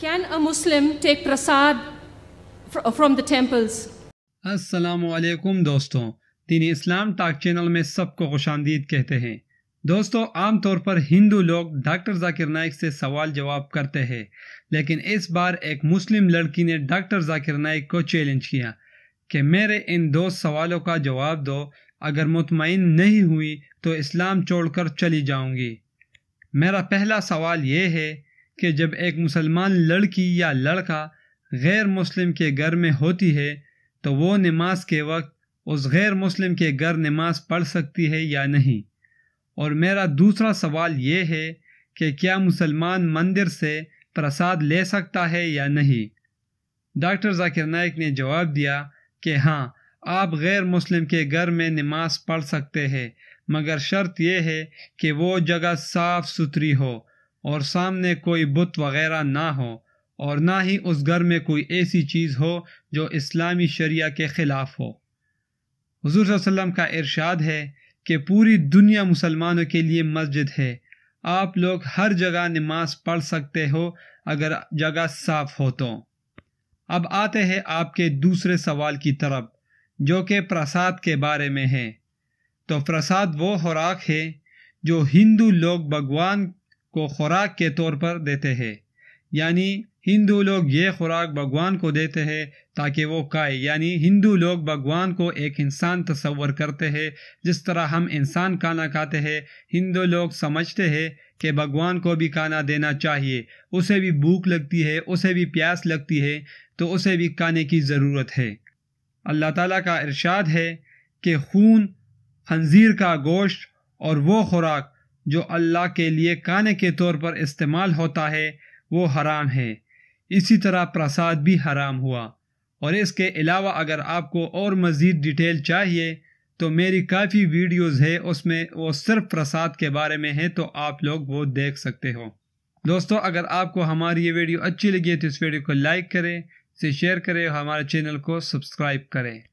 Can a Muslim take prasad from the temples? असलकुम दोस्तों दीनी इस्लाम टाक चैनल में सबको खुश कहते हैं दोस्तों आमतौर पर हिंदू लोग डॉक्टर जाकिर नायक से सवाल जवाब करते हैं लेकिन इस बार एक मुस्लिम लड़की ने डॉक्टर जाकिर नायक को चैलेंज किया कि मेरे इन दो सवालों का जवाब दो अगर मुतमिन नहीं हुई तो इस्लाम छोड़कर चली जाऊंगी मेरा पहला सवाल ये है कि जब एक मुसलमान लड़की या लड़का गैर मुस्लिम के घर में होती है तो वो नमाज के वक्त उस गैर मुस्लिम के घर नमाज पढ़ सकती है या नहीं और मेरा दूसरा सवाल ये है कि क्या मुसलमान मंदिर से प्रसाद ले सकता है या नहीं डॉक्टर जाकिर नाइक ने जवाब दिया कि हाँ आप गैर मुस्लिम के घर में नमाज पढ़ सकते हैं मगर शर्त यह है कि वो जगह साफ़ सुथरी हो और सामने कोई बुत वगैरह ना हो और ना ही उस घर में कोई ऐसी चीज़ हो जो इस्लामी शरिया के ख़िलाफ़ हो हजूर वसम का इरशाद है कि पूरी दुनिया मुसलमानों के लिए मस्जिद है आप लोग हर जगह नमाज पढ़ सकते हो अगर जगह साफ हो तो अब आते हैं आपके दूसरे सवाल की तरफ जो कि प्रसाद के बारे में है तो प्रसाद वो खुराक है जो हिंदू लोग भगवान को खुराक के तौर पर देते हैं यानी हिंदू लोग ये खुराक भगवान को देते हैं ताकि वो खाए यानी हिंदू लोग भगवान को एक इंसान तस्वर करते हैं जिस तरह हम इंसान खाना खाते हैं हिंदू लोग समझते हैं कि भगवान को भी खाना देना चाहिए उसे भी भूख लगती है उसे भी प्यास लगती है तो उसे भी खाने की ज़रूरत है अल्लाह ताला का इरशाद है कि खून खंजीर का गोश्त और वो खुराक जो अल्लाह के लिए खाने के तौर पर इस्तेमाल होता है वो हराम है इसी तरह प्रसाद भी हराम हुआ और इसके अलावा अगर आपको और मज़ीद डिटेल चाहिए तो मेरी काफ़ी वीडियोस है उसमें वो सिर्फ प्रसाद के बारे में है तो आप लोग वो देख सकते हो दोस्तों अगर आपको हमारी ये वीडियो अच्छी लगी है तो इस वीडियो को लाइक करें इसे शेयर करें और हमारे चैनल को सब्सक्राइब करें